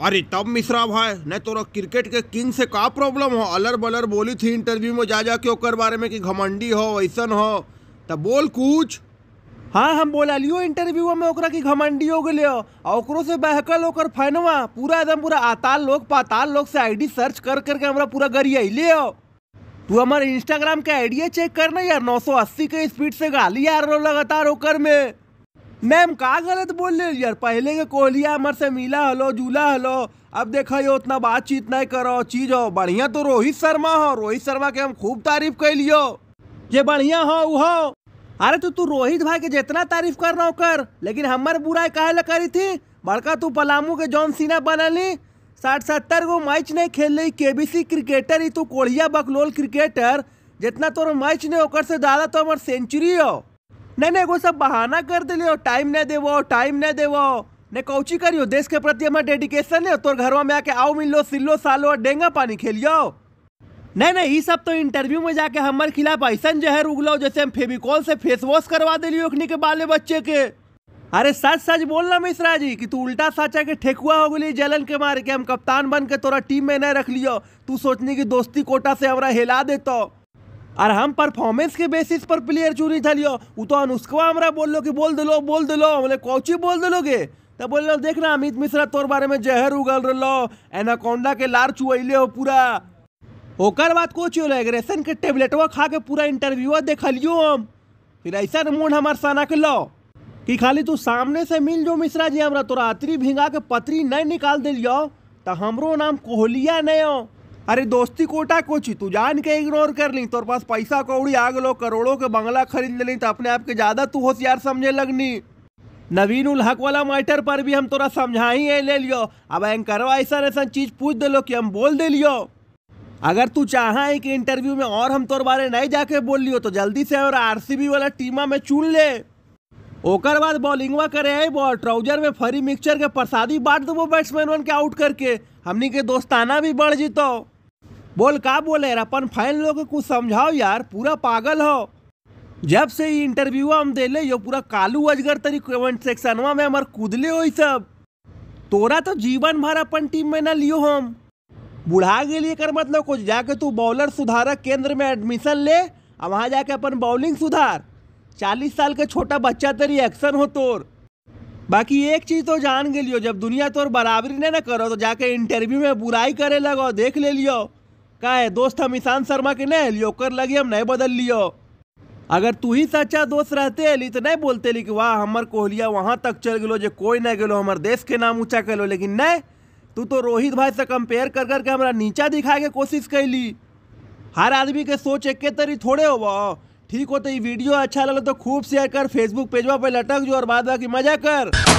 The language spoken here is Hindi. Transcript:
अरे तब मिश्रा भाई नहीं तोरा क्रिकेट के किंग से का प्रॉब्लम हो अलर बलर बोली थी इंटरव्यू में जा जा के ओकर बारे में कि घमंडी हो वैसन हो तब बोल कुछ हाँ हम बोला लियो इंटरव्यू में ओकरा की घमंडी हो गए और ओकरो से बहकल ओकर फैनवा पूरा एकदम पूरा आताल लोग पाताल लोग से आईडी सर्च कर करके हमारा पूरा गरिया ले तू हमारे इंस्टाग्राम के आईडिया चेक करना यार 980 के स्पीड से गाली आ रहा लगातार ओकर में मैम का गलत बोल रहे यार पहले के कोहलिया हमार से मिला हलो जूला हलो अब देखो यो उतना बातचीत नहीं करो चीज हो बढ़िया तो रोहित शर्मा हो रोहित शर्मा के हम खूब तारीफ कर लियो ये बढ़िया हो वो हो अरे तू तू रोहित भाई के जितना तारीफ कर रहा कर लेकिन हमार बुराई काहे ला करी थी बड़का तू पलामू के जॉन सीना ली साठ सत्तर गो मैच नहीं खेल रही के बी सी क्रिकेटर ही तू कोढ़िया बकलोल क्रिकेटर जितना तोर मैच नहीं होकर से ज़्यादा तो हमारे सेंचुरी हो नहीं नहीं वो सब बहाना कर दिलियो टाइम नहीं देवो टाइम नहीं देवो ने कौची करियो देश के प्रति हमारा डेडिकेशन है तोर घरवा में आके आओ मिलो सिल्लो सालो और डेंगा पानी खेलियो नहीं नहीं सब तो इंटरव्यू में जाके हमारे खिलाफ ऐसा जहर उगलो जैसे हम फेविकॉल से फेस वॉश करवा दिलियो अखनी के बाले बच्चे के अरे सच सच बोलना मिश्रा जी कि तू उल्टा साचा के ठेकुआ हो गई जलन के मार के हम कप्तान बन के तोरा टीम में नहीं रख लियो तू सोचनी कि दोस्ती कोटा से हमारा हिला देता और हम परफॉर्मेंस के बेसिस पर प्लेयर चुनी थलियो वो तो अनुष्का हमारा बोलो कि बोल दिलो बोल दिलो हमने कोची बोल दिलोगे तो बोल रहा देखना अमित मिश्रा तोर बारे में जहर उगल रहा एनाकोंडा के लार चुहले हो पूरा ओकर बाद कोच हो एग्रेशन के टेबलेटवा खा के पूरा इंटरव्यूआ देखलियो हम फिर ऐसा मूड हमार सना के लो कि खाली तू सामने से मिल जो मिश्रा जी हमारा तोरा अतरी भिंगा के पतरी नहीं निकाल दिलियो तो हमरो नाम कोहलिया नहीं हो अरे दोस्ती कोटा कोची तू जान के इग्नोर कर ली तोर पास पैसा कौड़ी आ गलो करोड़ों के बंगला खरीद ली तो अपने आप के ज्यादा तू होशियार समझे लगनी नवीन उल हक वाला मैटर पर भी हम तोरा समझा ही ले लियो अब एंकरवा ऐसा ऐसा चीज पूछ दे लो कि हम बोल दे लियो अगर तू चाह है कि इंटरव्यू में और हम तोर बारे नहीं जाके बोल लियो तो जल्दी से और आरसीबी वाला टीमा में चुन ले ओकर बाद बॉलिंगवा करे है बॉल ट्राउजर में फरी मिक्सचर के प्रसादी बांट देबो बैट्समैन वन के आउट करके हमनी के दोस्ताना भी बढ़ जीतो बोल का बोले अपन फैन लोग कुछ समझाओ यार पूरा पागल हो जब से ये इंटरव्यू हम दे ले यो पूरा कालू अजगर तरी कमेंट सेक्शनवा में हमार कूदले हो सब तोरा तो जीवन भर अपन टीम में ना लियो हम बुढ़ा के लिए कर मतलब कुछ जाके तू बॉलर सुधारक केंद्र में एडमिशन ले वहाँ जाके अपन बॉलिंग सुधार चालीस साल का छोटा बच्चा तेरी एक्शन हो तोर बाकी एक चीज़ तो जान गए जब दुनिया तोर बराबरी ने ना करो तो जाके इंटरव्यू में बुराई करे लगो देख ले लियो है दोस्त हम ईशांत शर्मा के नहीं योकर लगी नहीं बदल लियो अगर तू ही सच्चा दोस्त रहते अली तो नहीं बोलते ली कि वाह हमार कोहलिया वहाँ तक चल गलो जो कोई नहीं गलो हमारे देश के नाम ऊँचा लो लेकिन नहीं तू तो रोहित भाई से कंपेयर कर करके हमारा नीचा दिखाए के कोशिश ली हर आदमी के सोच एक तरी थोड़े हो ठीक हो तो ये वीडियो अच्छा लगे तो खूब शेयर कर फेसबुक पेजवा पे लटक जो और बाद बाकी मजा कर